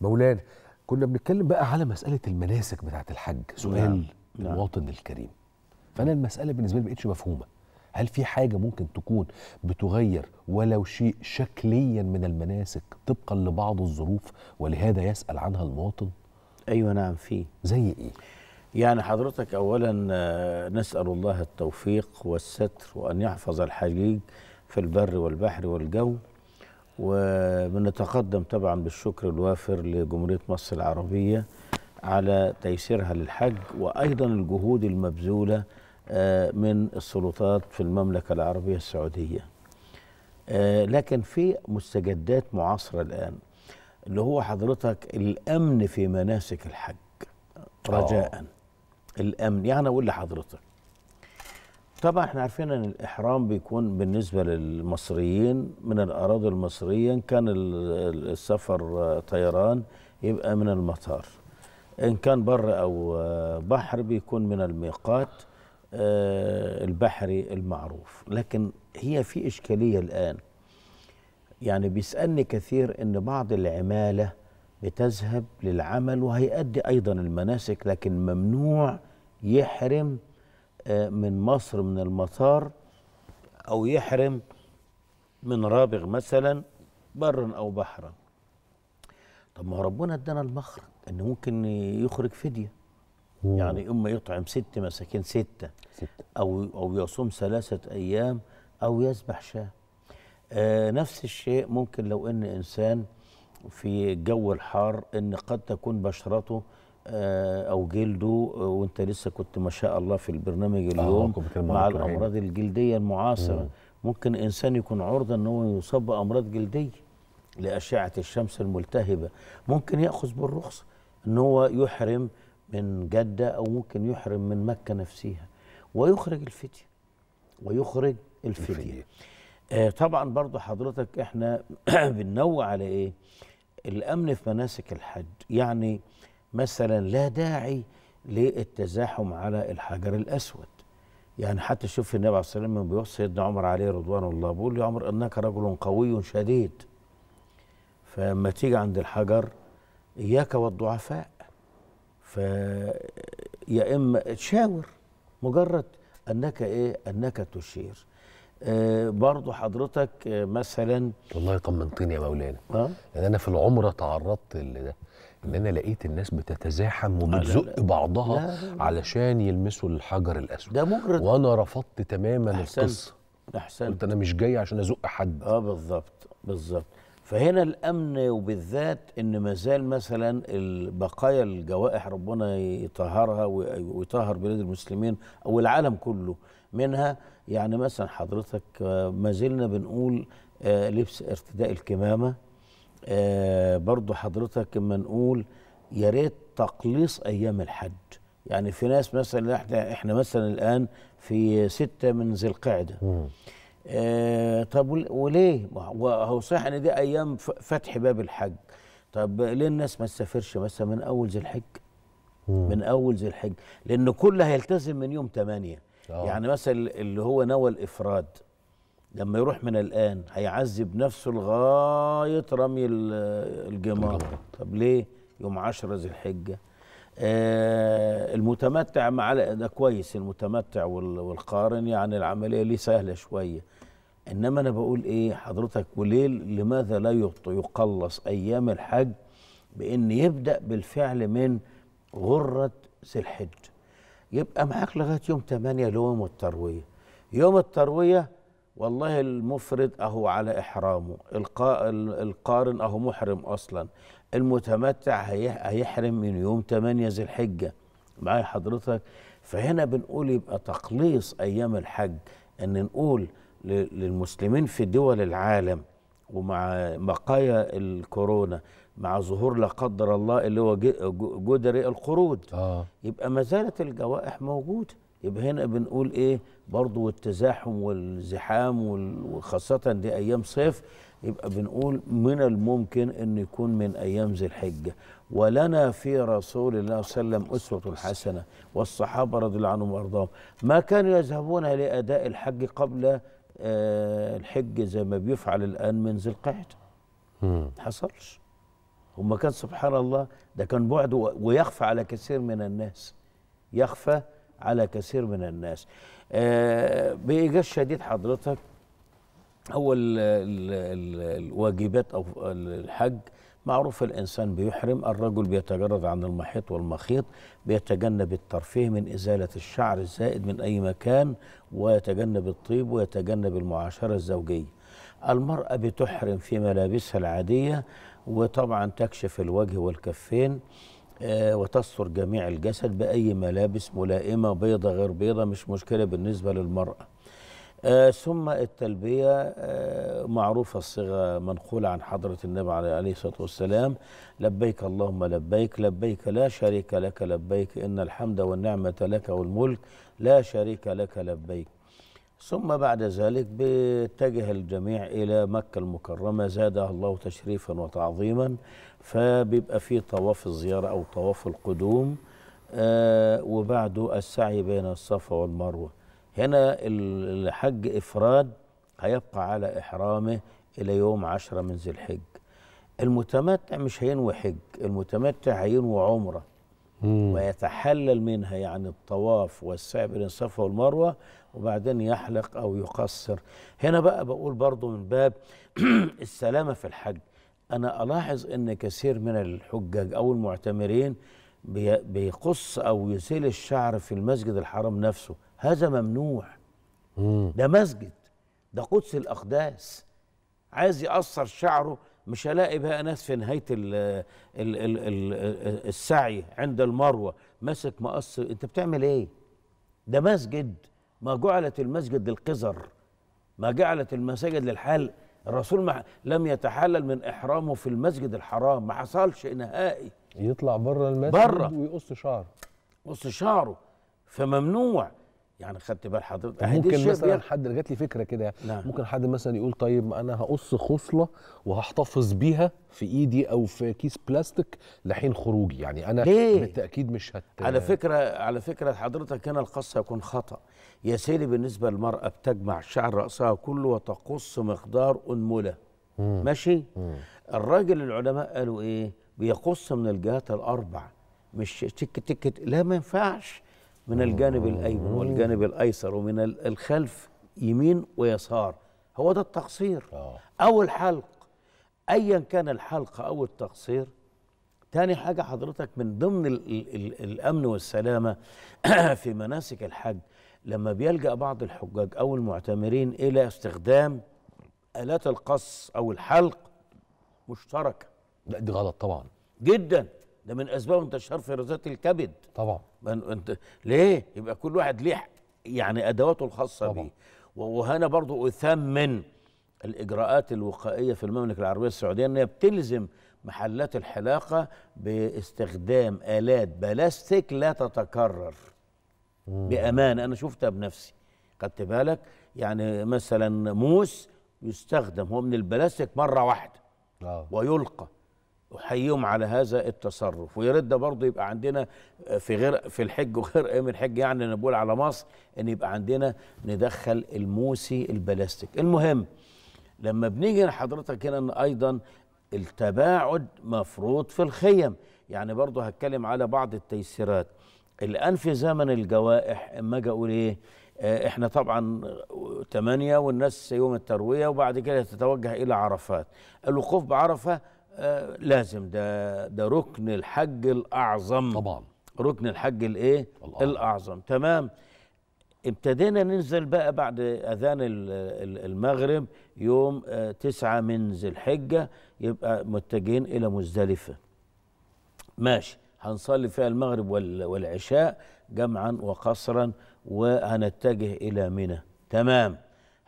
مولانا كنا بنتكلم بقى على مساله المناسك بتاعه الحج سؤال نعم. نعم. المواطن الكريم فانا المساله بالنسبه لي ما بقتش مفهومه هل في حاجه ممكن تكون بتغير ولو شيء شكليا من المناسك طبقا لبعض الظروف ولهذا يسال عنها المواطن ايوه نعم في زي ايه يعني حضرتك اولا آه، نسال الله التوفيق والستر وان يحفظ الحجيج في البر والبحر والجو وبنتقدم طبعا بالشكر الوافر لجمهورية مصر العربية على تيسيرها للحج وأيضا الجهود المبذولة آه، من السلطات في المملكة العربية السعودية آه، لكن في مستجدات معاصرة الآن اللي هو حضرتك الأمن في مناسك الحج آه. رجاء الأمن يعني أقول لحضرتك طبعا احنا عارفين ان الاحرام بيكون بالنسبه للمصريين من الاراضي المصريه ان كان السفر آه، طيران يبقى من المطار ان كان بر او آه، بحر بيكون من الميقات آه، البحري المعروف لكن هي في اشكاليه الان يعني بيسالني كثير ان بعض العماله بتذهب للعمل وهيؤدي ايضا المناسك لكن ممنوع يحرم من مصر من المطار او يحرم من رابغ مثلا برا او بحرا طب ما هو ربنا ادانا المخرج ان ممكن يخرج فديه مم. يعني اما يطعم ست مساكين سته ستة. او او يصوم ثلاثه ايام او يذبح شاه آه نفس الشيء ممكن لو ان انسان في الجو الحار ان قد تكون بشرته آه، او جلده آه، وانت لسه كنت ما شاء الله في البرنامج آه، اليوم مع الامراض الجلديه المعاصره مم. ممكن انسان يكون عرضه ان هو يصاب بامراض جلديه لاشعه الشمس الملتهبه ممكن ياخذ بالرخصه ان هو يحرم من جده او ممكن يحرم من مكه نفسها ويخرج الفديه ويخرج الفديه, آه طبعا برضو حضرتك احنا بننوع على ايه الامن في مناسك الحج يعني مثلا لا داعي للتزاحم على الحجر الأسود يعني حتى شوف النبي عليه الصلاة والسلام بيوصي سيدنا عمر عليه رضوان الله بيقول له يا عمر إنك رجل قوي شديد فلما تيجي عند الحجر إياك والضعفاء ف يا إما تشاور مجرد أنك إيه أنك تشير آه برضو حضرتك آه، مثلا والله طمنتني يا مولانا أه؟ لان يعني انا في العمره تعرضت لده ان انا لقيت الناس بتتزاحم آه، وبتزق بعضها لا لا لا. علشان يلمسوا الحجر الاسود ده مجرد وانا رفضت تماما القصه احسنت قلت انا مش جاي عشان ازق حد اه بالظبط بالظبط فهنا الامن وبالذات ان ما زال مثلا بقايا الجوائح ربنا يطهرها ويطهر بلاد المسلمين او العالم كله منها يعني مثلا حضرتك آه، ما زلنا بنقول آه، لبس ارتداء الكمامه آه برضو حضرتك لما نقول يا ريت تقليص ايام الحج يعني في ناس مثلا احنا احنا مثلا الان في ستة من ذي القعده آه طب وليه؟ هو صحيح ان دي ايام فتح باب الحج طب ليه الناس ما تسافرش مثلا من اول ذي الحج؟ من اول ذي الحج لان كل هيلتزم من يوم 8 آه. يعني مثلا اللي هو نوى الافراد لما يروح من الآن هيعذب نفسه لغاية رمي الجمار طب ليه يوم عشرة ذي الحجة آه المتمتع مع ده كويس المتمتع والقارن يعني العملية ليه سهلة شوية إنما أنا بقول إيه حضرتك وليه لماذا لا يقلص أيام الحج بإن يبدأ بالفعل من غرة ذي الحج يبقى معاك لغاية يوم 8 اللي هو يوم التروية يوم التروية والله المفرد أهو على إحرامه القارن أهو محرم أصلا المتمتع هيحرم من يوم 8 ذي الحجة معايا حضرتك فهنا بنقول يبقى تقليص أيام الحج أن نقول للمسلمين في دول العالم ومع بقايا الكورونا مع ظهور لا قدر الله اللي هو جدري القرود آه. يبقى ما زالت الجوائح موجوده يبقى هنا بنقول ايه برضو والتزاحم والزحام وخاصة دي ايام صيف يبقى بنقول من الممكن ان يكون من ايام ذي الحجه ولنا في رسول الله صلى الله عليه وسلم اسوه حسنه والصحابه رضي الله عنهم وارضاهم ما كانوا يذهبون لاداء الحج قبل آه، الحج زي ما بيفعل الان من ذي القعده ما حصلش وما كان سبحان الله ده كان بعد ويخفى على كثير من الناس يخفى على كثير من الناس آه، بإيجاز شديد حضرتك هو الـ الـ الـ الواجبات أو الحج معروف الإنسان بيحرم الرجل بيتجرد عن المحيط والمخيط بيتجنب الترفيه من إزالة الشعر الزائد من أي مكان ويتجنب الطيب ويتجنب المعاشرة الزوجية المرأة بتحرم في ملابسها العادية وطبعا تكشف الوجه والكفين آه، وتستر جميع الجسد بأي ملابس ملائمة بيضة غير بيضة مش مشكلة بالنسبة للمرأة آه ثم التلبية آه معروفة الصيغة منقولة عن حضرة النبي عليه الصلاة والسلام لبيك اللهم لبيك لبيك لا شريك لك لبيك إن الحمد والنعمة لك والملك لا شريك لك لبيك ثم بعد ذلك بيتجه الجميع إلى مكة المكرمة زادها الله تشريفا وتعظيما فبيبقى في طواف الزيارة أو طواف القدوم آه وبعده السعي بين الصفا والمروة هنا الحج إفراد هيبقى على إحرامه إلى يوم عشرة من ذي الحج المتمتع مش هينوي حج المتمتع هينوي عمره مم. ويتحلل منها يعني الطواف والسعي بين الصفا والمروة وبعدين يحلق أو يقصر هنا بقى بقول برضو من باب السلامة في الحج أنا ألاحظ أن كثير من الحجاج أو المعتمرين بيقص أو يسيل الشعر في المسجد الحرام نفسه هذا ممنوع مم. ده مسجد ده قدس الأقداس عايز يقصر شعره مش هلاقي بقى ناس في نهايه الـ الـ الـ الـ السعي عند المروه ماسك مقص انت بتعمل ايه؟ ده مسجد ما جعلت المسجد للقذر ما جعلت المساجد للحل الرسول ما لم يتحلل من احرامه في المسجد الحرام ما حصلش نهائي يطلع بره المسجد بره ويقص شعره يقص شعره فممنوع يعني خدت بال حضرتك ممكن مثلا حد جات لي فكره كده نعم. ممكن حد مثلا يقول طيب انا هقص خصله وهحتفظ بيها في ايدي او في كيس بلاستيك لحين خروجي يعني انا ليه؟ بالتاكيد مش هت على فكره على فكره حضرتك هنا القص يكون خطا يا سيدي بالنسبه للمراه بتجمع شعر راسها كله وتقص مقدار انمله مم. ماشي مم. الراجل العلماء قالوا ايه بيقص من الجهات الاربع مش تك تك لا ما ينفعش من الجانب الايمن والجانب الايسر ومن الخلف يمين ويسار هو ده التقصير آه. او الحلق ايا كان الحلق او التقصير تاني حاجه حضرتك من ضمن الـ الـ الامن والسلامه في مناسك الحج لما بيلجا بعض الحجاج او المعتمرين الى استخدام الات القص او الحلق مشتركه لا دي غلط طبعا جدا ده من اسباب انتشار فيروزات الكبد طبعا انت ليه يبقى كل واحد ليه يعني ادواته الخاصه طبعا. بيه وهنا برضو اثمن الاجراءات الوقائيه في المملكه العربيه السعوديه ان هي بتلزم محلات الحلاقه باستخدام الات بلاستيك لا تتكرر مم. بامان انا شفتها بنفسي خدت بالك يعني مثلا موس يستخدم هو من البلاستيك مره واحده آه. ويلقى احييهم على هذا التصرف ويا ريت ده برضه يبقى عندنا آه، في غير في الحج وغير ايام الحج يعني انا بقول على مصر ان يبقى عندنا ندخل الموسي البلاستيك المهم لما بنيجي لحضرتك هنا ان ايضا التباعد مفروض في الخيم يعني برضه هتكلم على بعض التيسيرات الان في زمن الجوائح اما اجي اقول ايه آه، احنا طبعا ثمانية والناس يوم التروية وبعد كده تتوجه إلى عرفات الوقوف بعرفة آه، لازم ده ده ركن الحج الاعظم طبعا ركن الحج الايه الاعظم تمام ابتدينا ننزل بقى بعد اذان المغرب يوم آه، تسعة من ذي الحجه يبقى متجهين الى مزدلفه ماشي هنصلي فيها المغرب والعشاء جمعا وقصرا وهنتجه الى منى تمام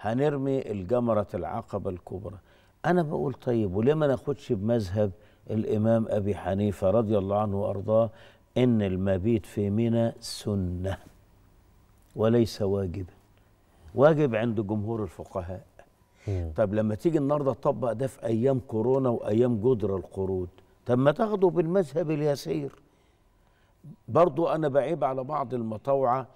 هنرمي الجمره العقبه الكبرى انا بقول طيب وليه ما ناخدش بمذهب الامام ابي حنيفه رضي الله عنه وارضاه ان المبيت في منى سنه وليس واجبا واجب عند جمهور الفقهاء طب لما تيجي النهارده تطبق ده في ايام كورونا وايام جدر القرود طب ما تاخده بالمذهب اليسير برضو انا بعيب على بعض المطاوعه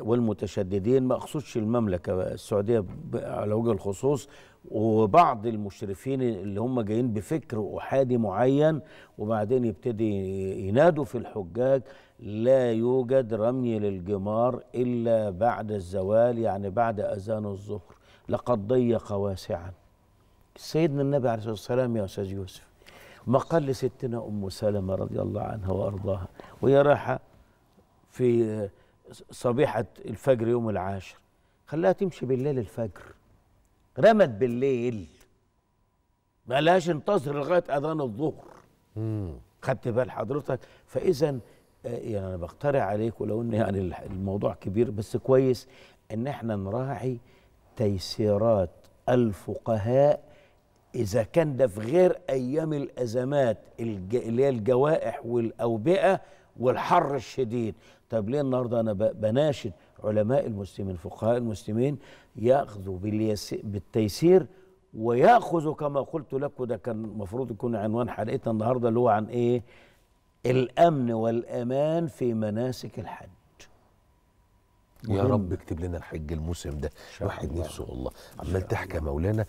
والمتشددين ما اقصدش المملكه السعوديه على وجه الخصوص وبعض المشرفين اللي هم جايين بفكر احادي معين وبعدين يبتدي ينادوا في الحجاج لا يوجد رمي للجمار الا بعد الزوال يعني بعد اذان الظهر لقد ضيق واسعا سيدنا النبي عليه الصلاه والسلام يا استاذ يوسف ما قال لستنا ام سلمه رضي الله عنها وارضاها وهي رايحه في صبيحة الفجر يوم العاشر خلاها تمشي بالليل الفجر رمت بالليل ما لهاش انتظر لغاية أذان الظهر خدت بال حضرتك فإذا آه، يعني أنا بقترع عليك ولو إن يعني الموضوع كبير بس كويس إن إحنا نراعي تيسيرات الفقهاء إذا كان ده في غير أيام الأزمات اللي هي الجوائح والأوبئة والحر الشديد طب ليه النهارده انا بناشد علماء المسلمين فقهاء المسلمين ياخذوا بالتيسير وياخذوا كما قلت لكم ده كان المفروض يكون عنوان حلقتنا النهارده اللي هو عن ايه الامن والامان في مناسك الحج يا رب اكتب لنا الحج الموسم ده واحد نفسه والله عمال تحكي مولانا